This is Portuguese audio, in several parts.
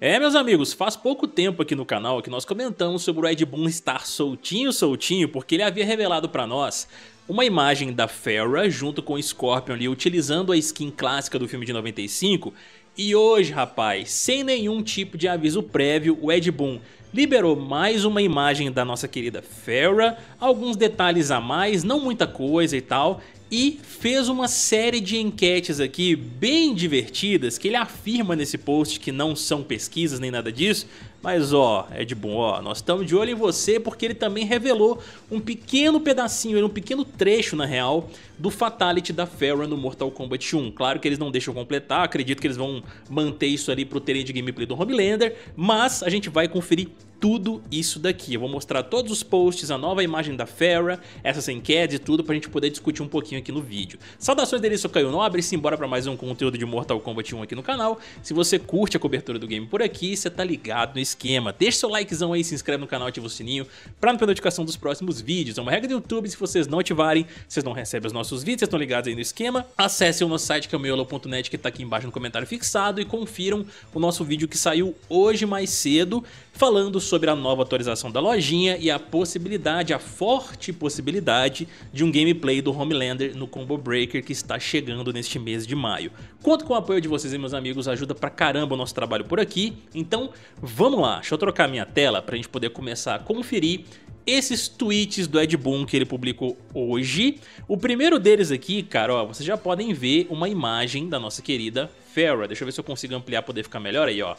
É, meus amigos, faz pouco tempo aqui no canal que nós comentamos sobre o Ed Boon estar soltinho, soltinho, porque ele havia revelado para nós uma imagem da Farrah junto com o Scorpion ali utilizando a skin clássica do filme de 95. E hoje, rapaz, sem nenhum tipo de aviso prévio, o Ed Boon liberou mais uma imagem da nossa querida Farrah, alguns detalhes a mais, não muita coisa e tal, e fez uma série de enquetes aqui bem divertidas que ele afirma nesse post que não são pesquisas nem nada disso, mas ó, é de bom, ó, nós estamos de olho em você porque ele também revelou um pequeno pedacinho, um pequeno trecho na real, do Fatality da Pharah no Mortal Kombat 1. Claro que eles não deixam completar, acredito que eles vão manter isso ali pro terreno de gameplay do Homelander, mas a gente vai conferir tudo isso daqui. Eu vou mostrar todos os posts, a nova imagem da Fera, essas enquetes e tudo pra gente poder discutir um pouquinho aqui no vídeo. Saudações dele, sou Caio Nobre, simbora pra mais um conteúdo de Mortal Kombat 1 aqui no canal. Se você curte a cobertura do game por aqui, você tá ligado no esquema. Deixa seu likezão aí, se inscreve no canal, ativa o sininho pra não perder notificação dos próximos vídeos. É uma regra do YouTube, se vocês não ativarem, vocês não recebem os nossos vídeos, vocês estão ligados aí no esquema. Acessem o nosso site cameolo.net é que tá aqui embaixo no comentário fixado e confiram o nosso vídeo que saiu hoje mais cedo falando sobre sobre a nova atualização da lojinha e a possibilidade, a forte possibilidade, de um gameplay do Homelander no Combo Breaker que está chegando neste mês de maio. Conto com o apoio de vocês, e meus amigos, ajuda pra caramba o nosso trabalho por aqui. Então, vamos lá, deixa eu trocar minha tela pra gente poder começar a conferir esses tweets do Ed Boon que ele publicou hoje. O primeiro deles aqui, cara, ó, vocês já podem ver uma imagem da nossa querida Farah. Deixa eu ver se eu consigo ampliar pra poder ficar melhor aí, ó.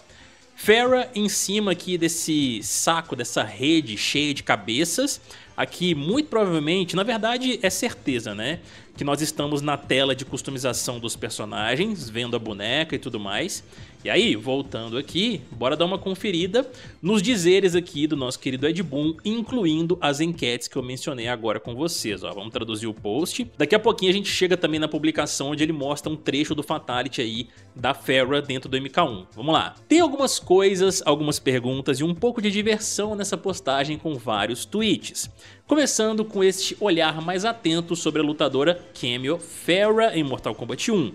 Farah em cima aqui desse saco, dessa rede cheia de cabeças, Aqui, muito provavelmente, na verdade é certeza, né? Que nós estamos na tela de customização dos personagens, vendo a boneca e tudo mais. E aí, voltando aqui, bora dar uma conferida nos dizeres aqui do nosso querido Ed Boon, incluindo as enquetes que eu mencionei agora com vocês. Ó, vamos traduzir o post. Daqui a pouquinho a gente chega também na publicação onde ele mostra um trecho do Fatality aí da Fera dentro do MK1. Vamos lá. Tem algumas coisas, algumas perguntas e um pouco de diversão nessa postagem com vários tweets. Começando com este olhar mais atento sobre a lutadora Cameo Farah em Mortal Kombat 1,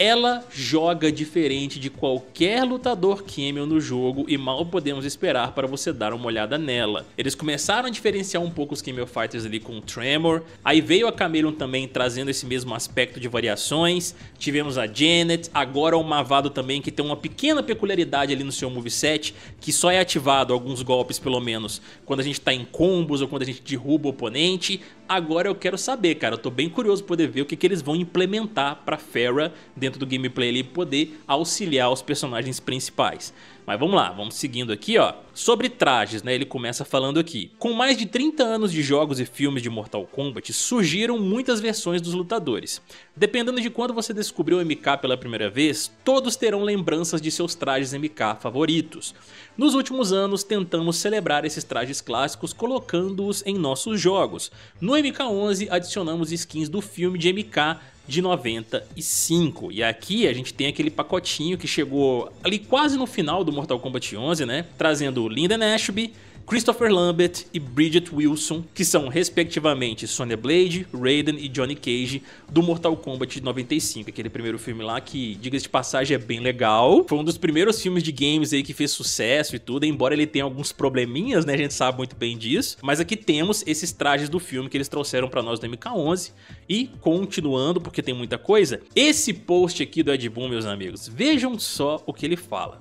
ela joga diferente de qualquer lutador Camel no jogo e mal podemos esperar para você dar uma olhada nela. Eles começaram a diferenciar um pouco os Camel Fighters ali com o Tremor, aí veio a Camelion também trazendo esse mesmo aspecto de variações, tivemos a Janet, agora o Mavado também que tem uma pequena peculiaridade ali no seu moveset, que só é ativado alguns golpes pelo menos quando a gente está em combos ou quando a gente derruba o oponente, Agora eu quero saber, cara. Eu tô bem curioso pra poder ver o que, que eles vão implementar pra Fera dentro do gameplay ali poder auxiliar os personagens principais. Mas vamos lá, vamos seguindo aqui, ó. Sobre trajes, né, ele começa falando aqui. Com mais de 30 anos de jogos e filmes de Mortal Kombat, surgiram muitas versões dos lutadores. Dependendo de quando você descobriu o MK pela primeira vez, todos terão lembranças de seus trajes MK favoritos. Nos últimos anos, tentamos celebrar esses trajes clássicos colocando-os em nossos jogos. No MK11, adicionamos skins do filme de MK de 95. E aqui a gente tem aquele pacotinho que chegou ali quase no final do Mortal Kombat 11, né? Trazendo Linda Nashby. Christopher Lambert e Bridget Wilson, que são respectivamente Sonya Blade, Raiden e Johnny Cage do Mortal Kombat 95, aquele primeiro filme lá que, diga-se de passagem, é bem legal. Foi um dos primeiros filmes de games aí que fez sucesso e tudo, embora ele tenha alguns probleminhas, né? A gente sabe muito bem disso. Mas aqui temos esses trajes do filme que eles trouxeram para nós do MK11 e continuando, porque tem muita coisa, esse post aqui do Ed Boon, meus amigos, vejam só o que ele fala.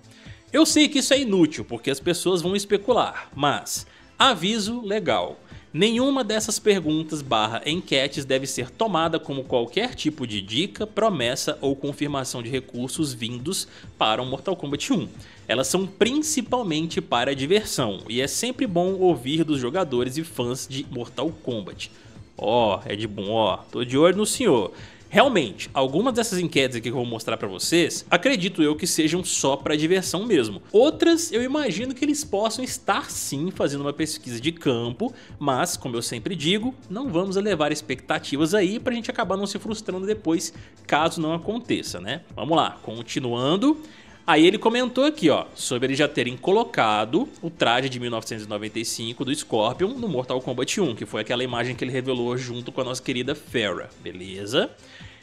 Eu sei que isso é inútil porque as pessoas vão especular, mas aviso legal. Nenhuma dessas perguntas barra enquetes deve ser tomada como qualquer tipo de dica, promessa ou confirmação de recursos vindos para o um Mortal Kombat 1. Elas são principalmente para diversão, e é sempre bom ouvir dos jogadores e fãs de Mortal Kombat. Ó, oh, é de bom, ó, oh, tô de olho no senhor. Realmente, algumas dessas enquetes aqui que eu vou mostrar para vocês, acredito eu que sejam só para diversão mesmo. Outras, eu imagino que eles possam estar sim fazendo uma pesquisa de campo, mas, como eu sempre digo, não vamos elevar expectativas aí para a gente acabar não se frustrando depois, caso não aconteça, né? Vamos lá, continuando. Aí ele comentou aqui, ó, sobre eles já terem colocado o traje de 1995 do Scorpion no Mortal Kombat 1, que foi aquela imagem que ele revelou junto com a nossa querida Fera, beleza?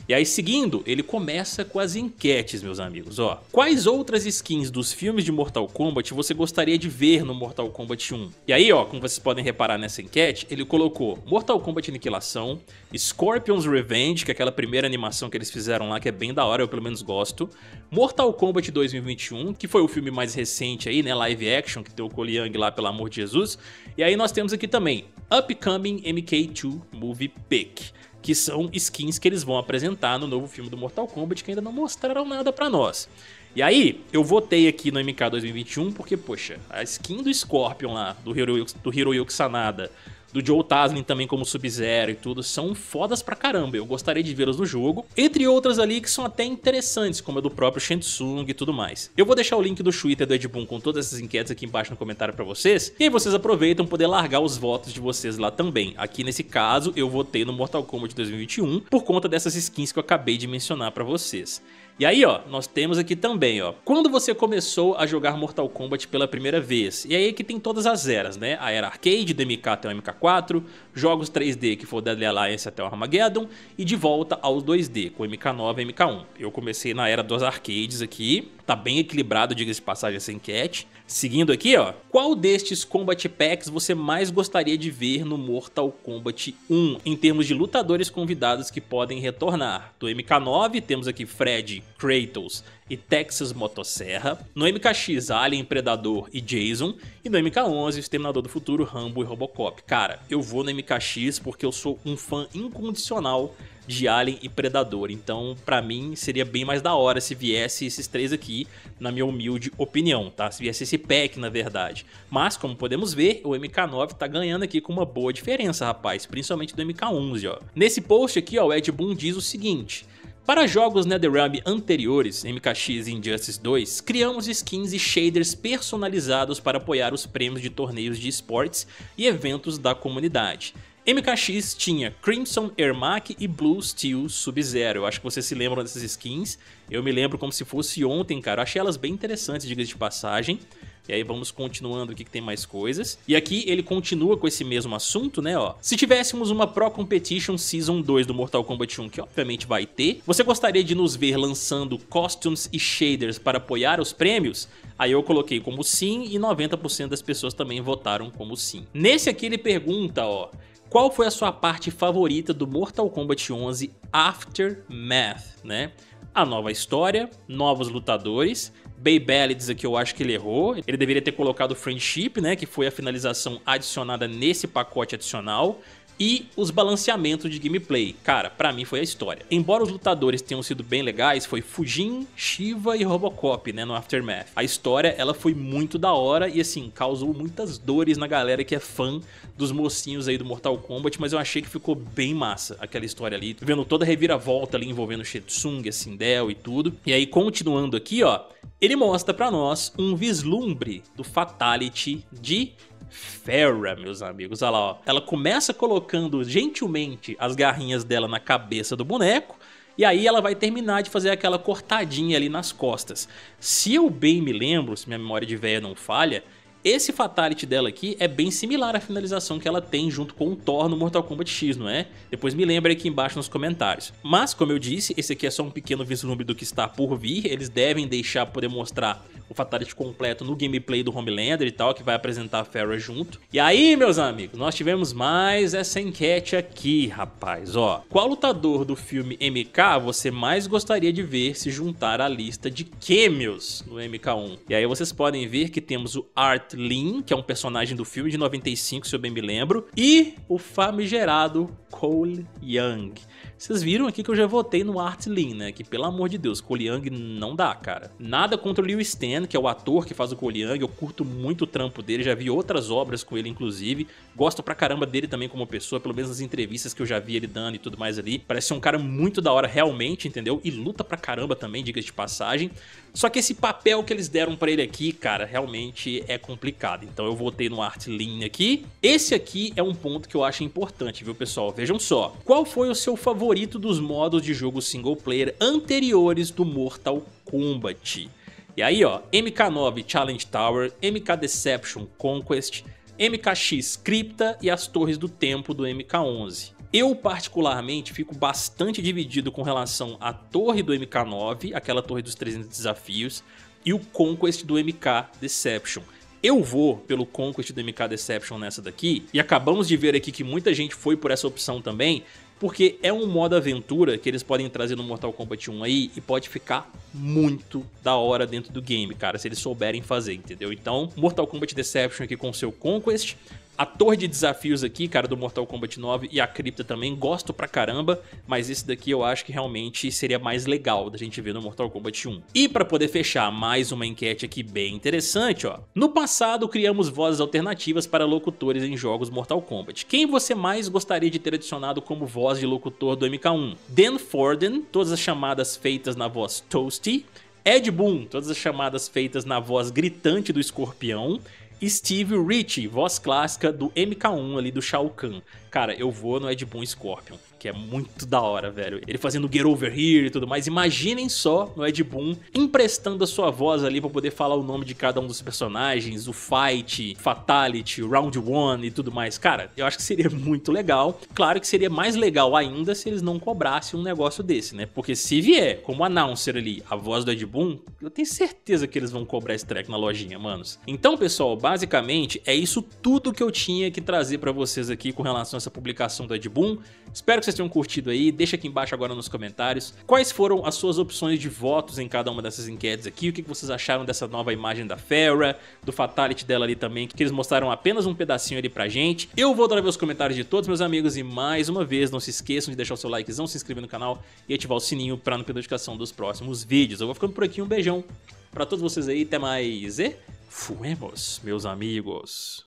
E aí, seguindo, ele começa com as enquetes, meus amigos. Ó, quais outras skins dos filmes de Mortal Kombat você gostaria de ver no Mortal Kombat 1? E aí, ó, como vocês podem reparar nessa enquete, ele colocou Mortal Kombat Aniquilação, Scorpion's Revenge, que é aquela primeira animação que eles fizeram lá, que é bem da hora, eu pelo menos gosto. Mortal Kombat 2021, que foi o filme mais recente aí, né, live action, que tem o Cole Young lá, pelo amor de Jesus. E aí nós temos aqui também Upcoming MK2 Movie Pick que são skins que eles vão apresentar no novo filme do Mortal Kombat, que ainda não mostraram nada para nós. E aí, eu votei aqui no MK 2021 porque, poxa, a skin do Scorpion lá, do Hiroyuki, do Hiroyuki Sanada, do Joe Taslin também como Sub-Zero e tudo, são fodas pra caramba. Eu gostaria de vê-las no jogo. Entre outras ali que são até interessantes, como a do próprio Shensung e tudo mais. Eu vou deixar o link do Twitter do Ed Boon com todas essas enquetes aqui embaixo no comentário pra vocês. E aí vocês aproveitam poder largar os votos de vocês lá também. Aqui nesse caso, eu votei no Mortal Kombat 2021 por conta dessas skins que eu acabei de mencionar pra vocês. E aí, ó, nós temos aqui também, ó, quando você começou a jogar Mortal Kombat pela primeira vez. E aí é que tem todas as eras, né? A era arcade, do MK até o MK4, jogos 3D que foi o Deadly Alliance até o Armageddon e de volta aos 2D, com MK9 e MK1. Eu comecei na era dos arcades aqui, tá bem equilibrado, diga-se passagem, essa enquete. Seguindo aqui, ó, qual destes Combat Packs você mais gostaria de ver no Mortal Kombat 1 em termos de lutadores convidados que podem retornar? Do MK9 temos aqui Fred, Kratos e Texas Motosserra, no MKX Alien, Predador e Jason e no MK11 Exterminador do Futuro, Rambo e Robocop. Cara, eu vou no MKX porque eu sou um fã incondicional de Alien e Predador. Então, para mim, seria bem mais da hora se viesse esses três aqui, na minha humilde opinião, tá? Se viesse esse pack, na verdade. Mas, como podemos ver, o MK9 tá ganhando aqui com uma boa diferença, rapaz, principalmente do MK11, ó. Nesse post aqui, ó, o Ed Boon diz o seguinte... Para jogos NetherRealm anteriores, MKX e Injustice 2, criamos skins e shaders personalizados para apoiar os prêmios de torneios de esportes e eventos da comunidade. MKX tinha Crimson Ermac e Blue Steel Sub-Zero. Eu acho que vocês se lembram dessas skins. Eu me lembro como se fosse ontem, cara. Eu achei elas bem interessantes, diga de passagem. E aí vamos continuando aqui que tem mais coisas. E aqui ele continua com esse mesmo assunto, né, ó. Se tivéssemos uma Pro Competition Season 2 do Mortal Kombat 1, que obviamente vai ter, você gostaria de nos ver lançando costumes e shaders para apoiar os prêmios? Aí eu coloquei como sim e 90% das pessoas também votaram como sim. Nesse aqui ele pergunta, ó qual foi a sua parte favorita do Mortal Kombat 11 Aftermath, né? A nova história, novos lutadores, Bay Ballads aqui eu acho que ele errou. Ele deveria ter colocado Friendship, né? Que foi a finalização adicionada nesse pacote adicional e os balanceamentos de gameplay. Cara, para mim foi a história. Embora os lutadores tenham sido bem legais, foi Fujin, Shiva e Robocop, né, no Aftermath. A história, ela foi muito da hora e assim, causou muitas dores na galera que é fã dos mocinhos aí do Mortal Kombat, mas eu achei que ficou bem massa aquela história ali, vendo toda a reviravolta ali envolvendo Shetsung, a Sindel e tudo. E aí continuando aqui, ó, ele mostra para nós um vislumbre do Fatality de fera, meus amigos. Olha lá, ó. Ela começa colocando gentilmente as garrinhas dela na cabeça do boneco. E aí ela vai terminar de fazer aquela cortadinha ali nas costas. Se eu bem me lembro, se minha memória de véia não falha, esse fatality dela aqui é bem similar à finalização que ela tem junto com o Thor no Mortal Kombat X, não é? Depois me lembra aqui embaixo nos comentários. Mas, como eu disse, esse aqui é só um pequeno vislumbre do que está por vir, eles devem deixar poder mostrar o fatality completo no gameplay do Homelander e tal, que vai apresentar a Farah junto. E aí, meus amigos, nós tivemos mais essa enquete aqui, rapaz, ó. Qual lutador do filme MK você mais gostaria de ver se juntar à lista de cameos no MK1? E aí vocês podem ver que temos o Art Lin, que é um personagem do filme de 95, se eu bem me lembro, e o famigerado Cole Young. Vocês viram aqui que eu já votei no Art Lin, né? Que pelo amor de Deus, Koliang não dá, cara. Nada contra o Liu Stan, que é o ator que faz o Koliang, eu curto muito o trampo dele, já vi outras obras com ele, inclusive. Gosto pra caramba dele também como pessoa, pelo menos nas entrevistas que eu já vi ele dando e tudo mais ali. Parece ser um cara muito da hora realmente, entendeu? E luta pra caramba também, diga de passagem. Só que esse papel que eles deram para ele aqui, cara, realmente é complicado. Então eu votei no Art Lean aqui. Esse aqui é um ponto que eu acho importante, viu, pessoal? Vejam só. Qual foi o seu favorito? favorito dos modos de jogo single player anteriores do Mortal Kombat. E aí, ó, MK9 Challenge Tower, MK Deception Conquest, MKX Cripta e as Torres do Tempo do MK11. Eu, particularmente, fico bastante dividido com relação à torre do MK9, aquela torre dos 300 desafios, e o Conquest do MK Deception. Eu vou pelo Conquest do MK Deception nessa daqui, e acabamos de ver aqui que muita gente foi por essa opção também, porque é um modo aventura que eles podem trazer no Mortal Kombat 1 aí e pode ficar muito da hora dentro do game, cara, se eles souberem fazer, entendeu? Então, Mortal Kombat Deception aqui com seu Conquest, a torre de desafios aqui, cara, do Mortal Kombat 9 e a cripta também, gosto pra caramba, mas esse daqui eu acho que realmente seria mais legal da gente ver no Mortal Kombat 1. E pra poder fechar, mais uma enquete aqui bem interessante, ó. No passado, criamos vozes alternativas para locutores em jogos Mortal Kombat. Quem você mais gostaria de ter adicionado como voz de locutor do MK1? Dan Forden, todas as chamadas feitas na voz Toasty, Ed Boon, todas as chamadas feitas na voz gritante do escorpião, Steve Ritchie, voz clássica do MK1 ali do Shao Kahn. Cara, eu vou no Ed Boon Scorpion, que é muito da hora, velho. Ele fazendo Get Over Here e tudo mais. Imaginem só no Ed Boon emprestando a sua voz ali pra poder falar o nome de cada um dos personagens, o Fight, Fatality, Round One e tudo mais. Cara, eu acho que seria muito legal. Claro que seria mais legal ainda se eles não cobrassem um negócio desse, né? Porque se vier como announcer ali a voz do Ed Boon, eu tenho certeza que eles vão cobrar esse track na lojinha, manos. Então, pessoal, basicamente é isso tudo que eu tinha que trazer para vocês aqui com relação a essa publicação do Ed Boon. Espero que vocês tenham curtido aí. Deixa aqui embaixo agora nos comentários quais foram as suas opções de votos em cada uma dessas enquetes aqui. O que vocês acharam dessa nova imagem da Fera, do Fatality dela ali também, que eles mostraram apenas um pedacinho ali pra gente. Eu vou dar ver os comentários de todos meus amigos e mais uma vez, não se esqueçam de deixar o seu likezão, se inscrever no canal e ativar o sininho pra não perder notificação dos próximos vídeos. Eu vou ficando por aqui, um beijão pra todos vocês aí, até mais e fuemos, meus amigos.